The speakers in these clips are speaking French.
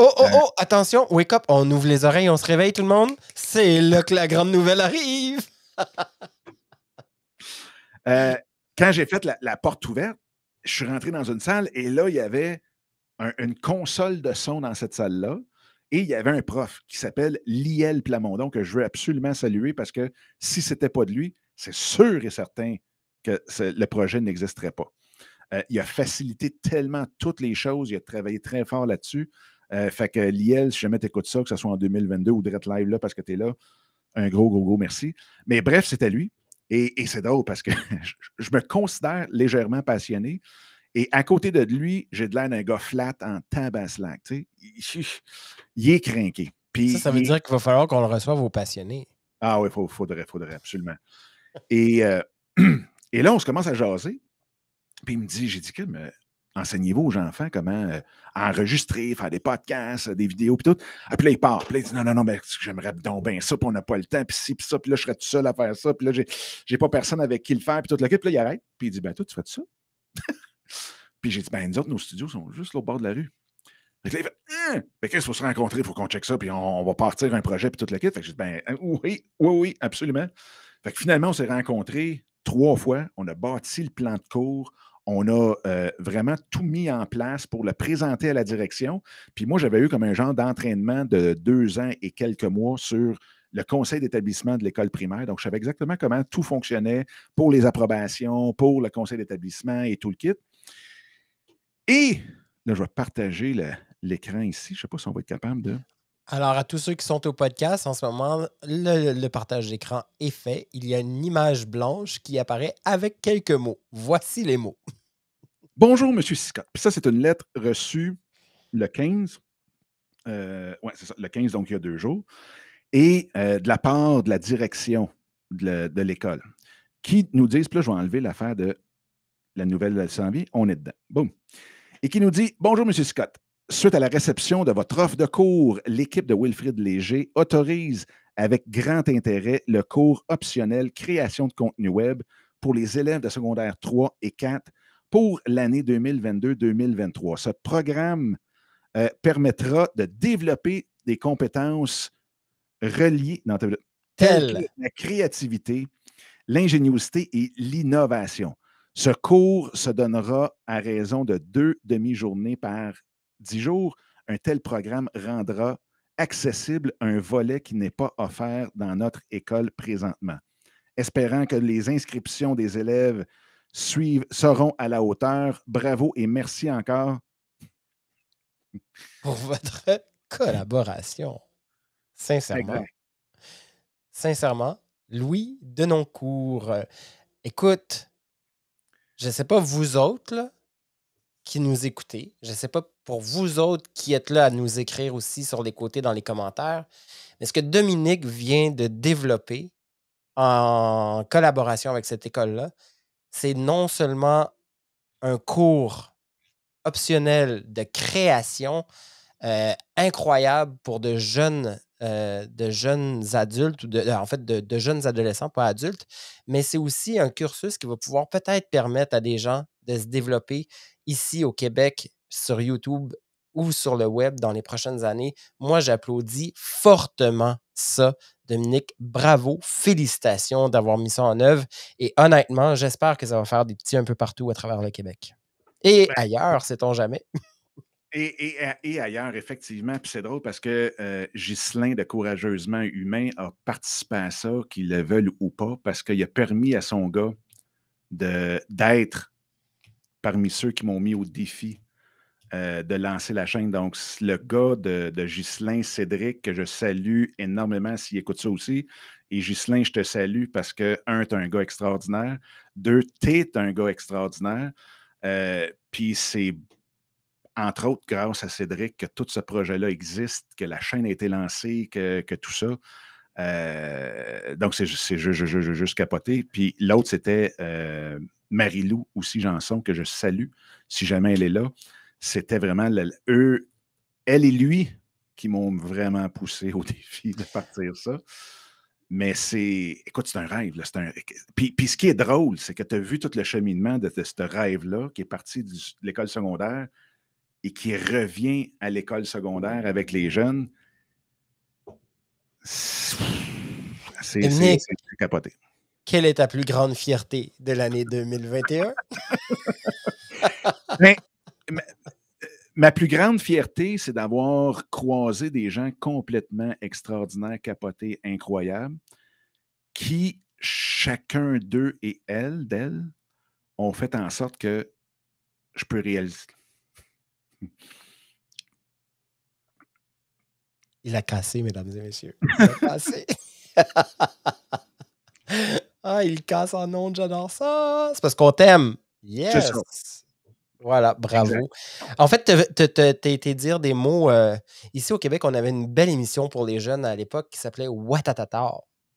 Oh, oh, oh, attention, wake up, on ouvre les oreilles, on se réveille tout le monde. C'est là que la grande nouvelle arrive. Euh, quand j'ai fait la, porte ouverte, je suis rentré dans une salle et là, il y avait une console de son dans cette salle-là. Et il y avait un prof qui s'appelle Liel Plamondon, que je veux absolument saluer parce que si ce n'était pas de lui, c'est sûr et certain que le projet n'existerait pas. Euh, il a facilité tellement toutes les choses, il a travaillé très fort là-dessus. Euh, fait que Liel, si jamais tu ça, que ce soit en 2022 ou direct live là parce que tu es là, un gros, gros, gros merci. Mais bref, c'était lui. Et, c'est drôle parce que je me considère légèrement passionné. Et à côté de lui, j'ai de l'air d'un gars flat en tabaslac. Il, il est craqué. Ça, ça veut dire qu'il va falloir qu'on le reçoive aux passionnés. Ah oui, il faudrait, faudrait, absolument. Euh, et, là, on se commence à jaser. Puis il me dit, j'ai dit, mais Enseignez-vous aux enfants comment euh, enregistrer, faire des podcasts, des vidéos, puis tout. Ah, puis là, il part. Puis là, il dit Non, non, non, mais j'aimerais donc bien ça, puis on n'a pas le temps, puis si puis ça, puis là, je serais tout seul à faire ça, puis là, j'ai pas personne avec qui le faire, puis tout le Puis là, il arrête, puis il dit Ben, toi, tu fais ça. puis j'ai dit Ben, nous autres, nos studios sont juste au bord de la rue. Fait que là, il fait, hum! Hein? qu'est-ce qu'il faut se rencontrer, il faut qu'on check ça, puis on, va partir un projet, puis toute le kit. Fait que j'ai dit Ben, hein, oui, oui, oui, absolument. Fait que finalement, on s'est rencontrés trois fois. On a bâti le plan de cours on a euh, vraiment tout mis en place pour le présenter à la direction. Puis moi, j'avais eu comme un genre d'entraînement de deux ans et quelques mois sur le conseil d'établissement de l'école primaire. Donc, je savais exactement comment tout fonctionnait pour les approbations, pour le conseil d'établissement et tout le kit. Et là, je vais partager l'écran ici. Je ne sais pas si on va être capable de. Alors, à tous ceux qui sont au podcast, en ce moment, le partage d'écran est fait. Il y a une image blanche qui apparaît avec quelques mots. Voici les mots. Bonjour, Monsieur Scott. Puis ça, c'est une lettre reçue le 15. Euh, c'est ça, le 15, donc il y a deux jours. Et euh, de la part de la direction de, l'école, qui nous dit, puis là, je vais enlever l'affaire de la nouvelle de Vie, on est dedans. Boum. Et qui nous dit Bonjour, Monsieur Scott. Suite à la réception de votre offre de cours, l'équipe de Wilfrid Léger autorise avec grand intérêt le cours optionnel Création de contenu web pour les élèves de secondaire 3 et 4 pour l'année 2022-2023. Ce programme euh, permettra de développer des compétences reliées dans la créativité, l'ingéniosité et l'innovation. Ce cours se donnera à raison de deux demi-journées par dix jours. Un tel programme rendra accessible un volet qui n'est pas offert dans notre école présentement. Espérant que les inscriptions des élèves suivent, seront à la hauteur. Bravo et merci encore. Pour votre collaboration. Sincèrement. Sincèrement, Louis Denoncourt. Écoute, je ne sais pas vous autres qui nous écoutez. Je ne sais pas pour vous autres qui êtes là à nous écrire aussi sur les côtés dans les commentaires. Mais ce que Dominique vient de développer en collaboration avec cette école-là, c'est non seulement un cours optionnel de création euh, incroyable pour de jeunes, euh, de jeunes adultes, ou euh, en fait de, jeunes adolescents, pas adultes, mais c'est aussi un cursus qui va pouvoir peut-être permettre à des gens de se développer ici au Québec sur YouTube ou sur le web dans les prochaines années. Moi, j'applaudis fortement ça Dominique, bravo, félicitations d'avoir mis ça en œuvre. Et honnêtement, j'espère que ça va faire des petits un peu partout à travers le Québec. Et ben, ailleurs, sait-on jamais. Et, ailleurs, effectivement. Puis c'est drôle parce que euh, de Courageusement Humain a participé à ça, qu'ils le veulent ou pas, parce qu'il a permis à son gars d'être parmi ceux qui m'ont mis au défi euh, de lancer la chaîne. Donc, le gars de, de Ghislain Cédric, que je salue énormément s'il écoute ça aussi. Et Ghislain, je te salue parce que, un, tu un gars extraordinaire. Deux, t'es un gars extraordinaire. Euh, puis c'est entre autres grâce à Cédric que tout ce projet-là existe, que la chaîne a été lancée, que, tout ça. Euh, donc, c'est juste, capoté. Puis l'autre, c'était Marie-Lou aussi, Janson, que je salue si jamais elle est là c'était vraiment eux, elle et lui qui m'ont vraiment poussé au défi de partir ça. Mais c'est, écoute, c'est un rêve. Puis, ce qui est drôle, c'est que tu as vu tout le cheminement de, ce rêve-là qui est parti de l'école secondaire et qui revient à l'école secondaire avec les jeunes. C'est capoté. Quelle est ta plus grande fierté de l'année 2021? mais, ma plus grande fierté, c'est d'avoir croisé des gens complètement extraordinaires, capotés, incroyables, qui, chacun d'eux et elle, d'elles, ont fait en sorte que je peux réaliser. Il a cassé, mesdames et messieurs. Il a cassé. ah, il casse en ondes, j'adore ça. C'est parce qu'on t'aime. Yes. Voilà, bravo. En fait, tu été dire des mots. Euh, ici au Québec, on avait une belle émission pour les jeunes à l'époque qui s'appelait Watatata.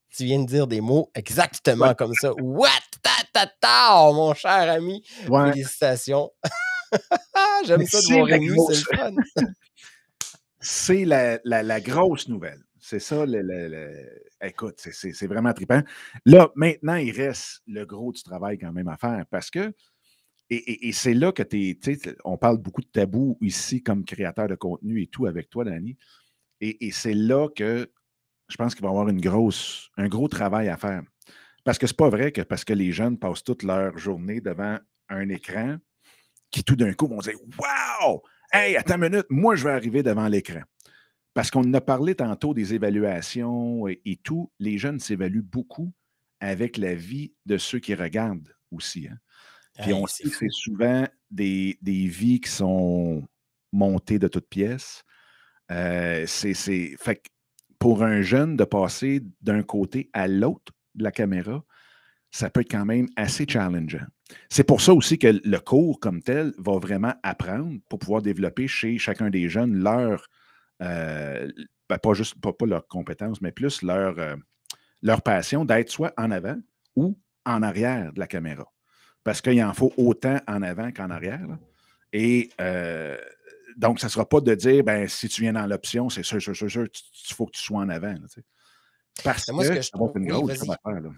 Tu viens de dire des mots exactement comme ça. Watatata, mon cher ami. Félicitations. J'aime ça de voir c'est c'est la, grosse nouvelle. C'est ça, le, écoute, c'est vraiment trippant. Là, maintenant, il reste le gros du travail quand même à faire parce que et, c'est là que tu es. On parle beaucoup de tabou ici comme créateur de contenu et tout avec toi, Dani. Et, c'est là que je pense qu'il va y avoir une grosse, un gros travail à faire. Parce que c'est pas vrai que parce que les jeunes passent toute leur journée devant un écran qui tout d'un coup vont dire Wow! Hey, attends une minute, moi je vais arriver devant l'écran. Parce qu'on a parlé tantôt des évaluations et, tout. Les jeunes s'évaluent beaucoup avec la vie de ceux qui regardent aussi. Hein. Puis on sait que c'est souvent des, vies qui sont montées de toutes pièces. Euh, c'est, fait pour un jeune de passer d'un côté à l'autre de la caméra, ça peut être quand même assez challengeant. C'est pour ça aussi que le cours comme tel va vraiment apprendre pour pouvoir développer chez chacun des jeunes leur, euh, ben, pas juste pas, pas leur compétence mais plus leur, euh, leur passion d'être soit en avant ou en arrière de la caméra parce qu'il en faut autant en avant qu'en arrière. Et euh, donc, ça ne sera pas de dire, ben, si tu viens dans l'option, c'est sûr, sûr, sûr, sûr, il faut que tu sois en avant. parce que, que, je une grosse oui, job à faire.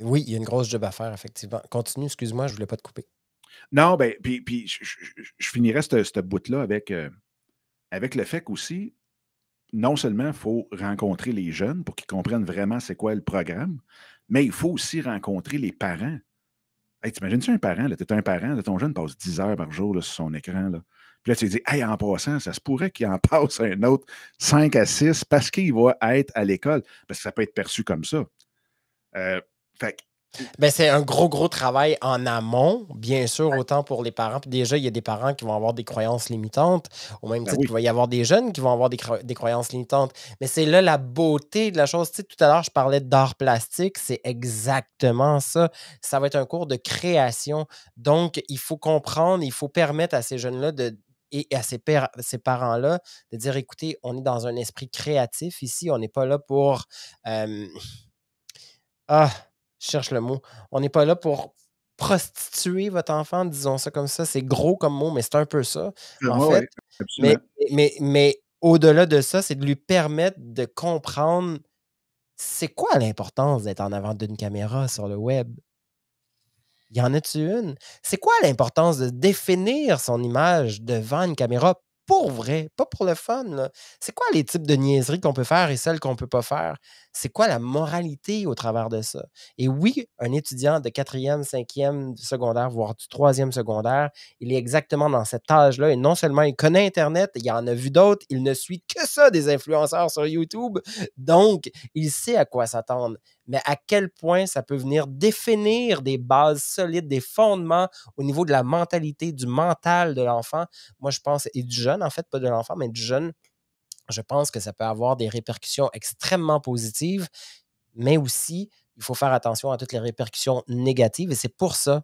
Oui, il y a une grosse job à faire, effectivement. Continue, excuse-moi, je ne voulais pas te couper. Non, ben, puis, je, finirais cette, cette bout-là avec, euh, avec le fait qu'aussi, non seulement il faut rencontrer les jeunes pour qu'ils comprennent vraiment c'est quoi le programme, mais il faut aussi rencontrer les parents Hey, t'imagines-tu un parent, tu es un parent, de ton jeune passe 10 heures par jour sur son écran. Là. Puis là, tu dis, hey, en passant, ça se pourrait qu'il en passe un autre 5 à 6 parce qu'il va être à l'école, parce que ça peut être perçu comme ça. Euh, fait ben, c'est un gros, gros travail en amont, bien sûr, autant pour les parents. Puis déjà, il y a des parents qui vont avoir des croyances limitantes, au même ben titre il qu'il va y avoir des jeunes qui vont avoir des, croyances limitantes. Mais c'est là la beauté de la chose. Tu sais, tout à l'heure, je parlais d'art plastique, c'est exactement ça. Ça va être un cours de création. Donc, il faut comprendre, il faut permettre à ces jeunes-là de, et à ces, parents-là de dire, écoutez, on est dans un esprit créatif ici, on n'est pas là pour... Euh, ah, cherche le mot. On n'est pas là pour prostituer votre enfant, disons ça comme ça. C'est gros comme mot, mais c'est un peu ça. Ah en fait. mais, mais, au-delà de ça, c'est de lui permettre de comprendre c'est quoi l'importance d'être en avant d'une caméra sur le web. Y en a-tu une? C'est quoi l'importance de définir son image devant une caméra pour vrai, pas pour le fun. C'est quoi les types de niaiseries qu'on peut faire et celles qu'on ne peut pas faire? C'est quoi la moralité au travers de ça? Et oui, un étudiant de quatrième, cinquième secondaire, voire du troisième secondaire, il est exactement dans cet âge-là et non seulement il connaît Internet, il en a vu d'autres, il ne suit que ça des influenceurs sur YouTube. Donc, il sait à quoi s'attendre mais à quel point ça peut venir définir des bases solides, des fondements au niveau de la mentalité, du mental de l'enfant. Moi, je pense, et du jeune, en fait, pas de l'enfant, mais du jeune, je pense que ça peut avoir des répercussions extrêmement positives, mais aussi, il faut faire attention à toutes les répercussions négatives, et c'est pour ça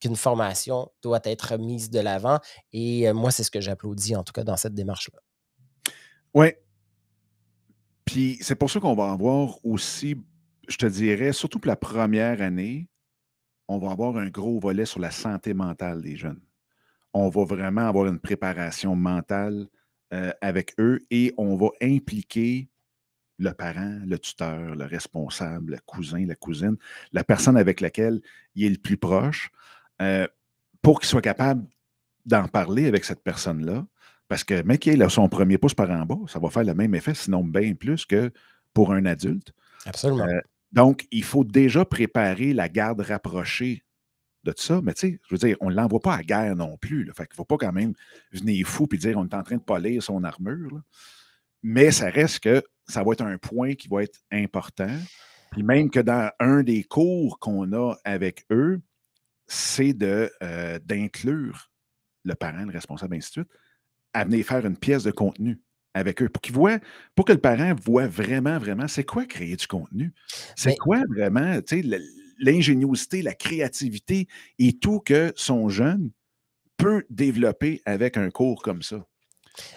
qu'une formation doit être mise de l'avant. Et euh, moi, c'est ce que j'applaudis, en tout cas, dans cette démarche-là. Oui, puis c'est pour ça qu'on va avoir aussi je te dirais, surtout pour la première année, on va avoir un gros volet sur la santé mentale des jeunes. On va vraiment avoir une préparation mentale euh, avec eux et on va impliquer le parent, le tuteur, le responsable, le cousin, la cousine, la personne avec laquelle il est le plus proche, euh, pour qu'il soit capable d'en parler avec cette personne-là. Parce que, mec, il a son premier pouce par en bas, ça va faire le même effet, sinon bien plus que pour un adulte. Absolument. Euh, donc, il faut déjà préparer la garde rapprochée de ça. Mais tu sais, je veux dire, on ne l'envoie pas à guerre non plus. Là. Fait qu'il ne faut pas quand même venir fou et dire on est en train de polir son armure. Mais ça reste que ça va être un point qui va être important. Puis même que dans un des cours qu'on a avec eux, c'est euh, d'inclure le parent, le responsable, ainsi à venir faire une pièce de contenu avec eux pour qu'ils voient, pour que le parent voit vraiment, vraiment, c'est quoi créer du contenu? C'est quoi vraiment, tu sais, l'ingéniosité, la créativité et tout que son jeune peut développer avec un cours comme ça.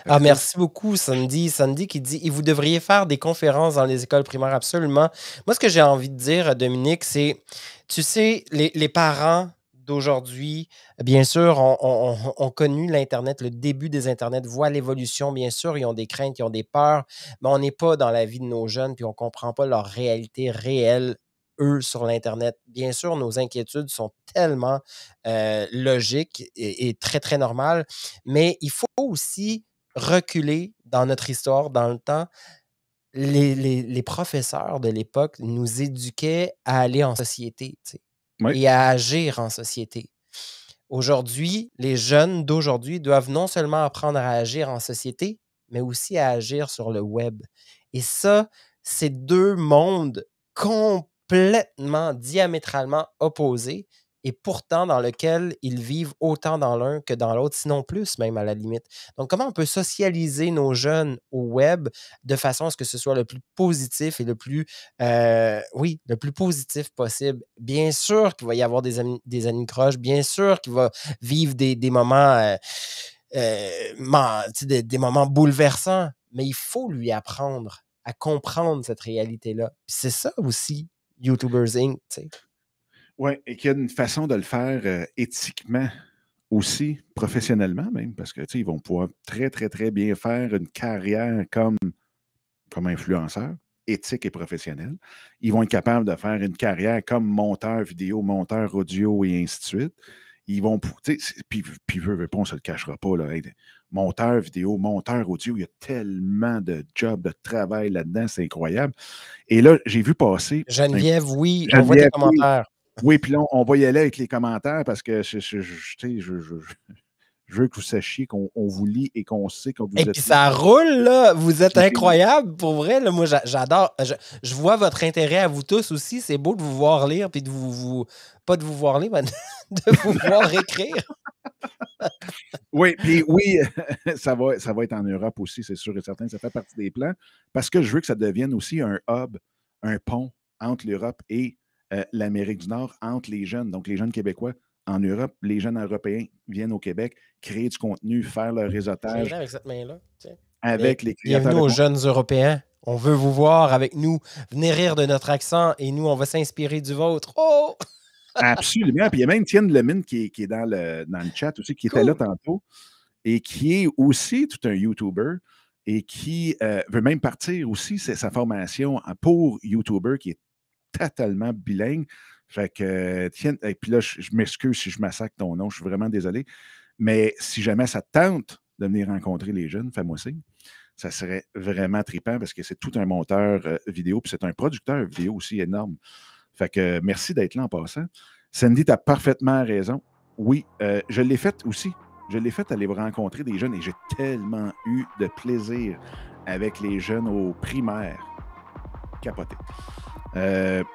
Ah, merci beaucoup, Sandy. Sandy qui dit et Vous devriez faire des conférences dans les écoles primaires, absolument. Moi, ce que j'ai envie de dire à Dominique, c'est Tu sais, les, les parents Aujourd'hui, bien sûr, on, a connu l'Internet, le début des Internets, voit l'évolution, bien sûr, ils ont des craintes, ils ont des peurs, mais on n'est pas dans la vie de nos jeunes, puis on ne comprend pas leur réalité réelle eux sur l'Internet. Bien sûr, nos inquiétudes sont tellement euh, logiques et, très, très normales, mais il faut aussi reculer dans notre histoire, dans le temps. Les, professeurs de l'époque nous éduquaient à aller en société et à agir en société. Aujourd'hui, les jeunes d'aujourd'hui doivent non seulement apprendre à agir en société, mais aussi à agir sur le web. Et ça, c'est deux mondes complètement, diamétralement opposés et pourtant dans lequel ils vivent autant dans l'un que dans l'autre, sinon plus même à la limite. Donc, comment on peut socialiser nos jeunes au web de façon à ce que ce soit le plus positif et le plus, euh, oui, le plus positif possible? Bien sûr qu'il va y avoir des, amis, croches, bien sûr qu'il va vivre des, moments, euh, euh, des, moments bouleversants, mais il faut lui apprendre à comprendre cette réalité-là. C'est ça aussi, YouTubers Inc. Oui, et qu'il y a une façon de le faire euh, éthiquement aussi, professionnellement même, parce que ils vont pouvoir très, très, très bien faire une carrière comme, comme influenceur, éthique et professionnel. Ils vont être capables de faire une carrière comme monteur vidéo, monteur audio et ainsi de suite. Ils vont, puis, puis veut, on ne se le cachera pas, là, monteur vidéo, monteur audio, il y a tellement de jobs, de travail là-dedans, c'est incroyable. Et là, j'ai vu passer. Geneviève, oui, on voit des commentaires. Oui, puis là, on va y aller avec les commentaires parce que je, veux que vous sachiez qu'on vous lit et qu'on sait qu'on vous êtes. Et puis ça roule, là. Vous êtes incroyable, pour vrai. moi, j'adore. Je, vois votre intérêt à vous tous aussi. C'est beau de vous voir lire puis de vous. pas de vous voir lire, mais de vous voir écrire. oui, puis oui, ça va, ça va être en Europe aussi, c'est sûr et certain. Ça fait partie des plans parce que je veux que ça devienne aussi un hub, un pont entre l'Europe et euh, l'Amérique du Nord entre les jeunes, donc les jeunes québécois en Europe, les jeunes européens viennent au Québec créer du contenu, faire leur réseautage. Avec les Bienvenue aux jeunes européens. On veut vous voir avec nous. venir rire de notre accent et nous, on va s'inspirer du vôtre. Oh! Absolument. Puis il y a même Tienne Lemine qui, est dans le, chat aussi, qui était là tantôt et qui est aussi tout un YouTuber et qui euh, veut même partir aussi, sa formation pour YouTuber qui est totalement bilingue. Fait que, tiens, et puis là, je, m'excuse si je massacre ton nom, je suis vraiment désolé. Mais si jamais ça tente de venir rencontrer les jeunes, fais-moi signe. Ça serait vraiment tripant parce que c'est tout un monteur euh, vidéo, puis c'est un producteur vidéo aussi énorme. Fait que merci d'être là en passant. Sandy, tu as parfaitement raison. Oui, euh, je l'ai fait aussi. Je l'ai fait aller rencontrer des jeunes et j'ai tellement eu de plaisir avec les jeunes aux primaires. Capoté. É...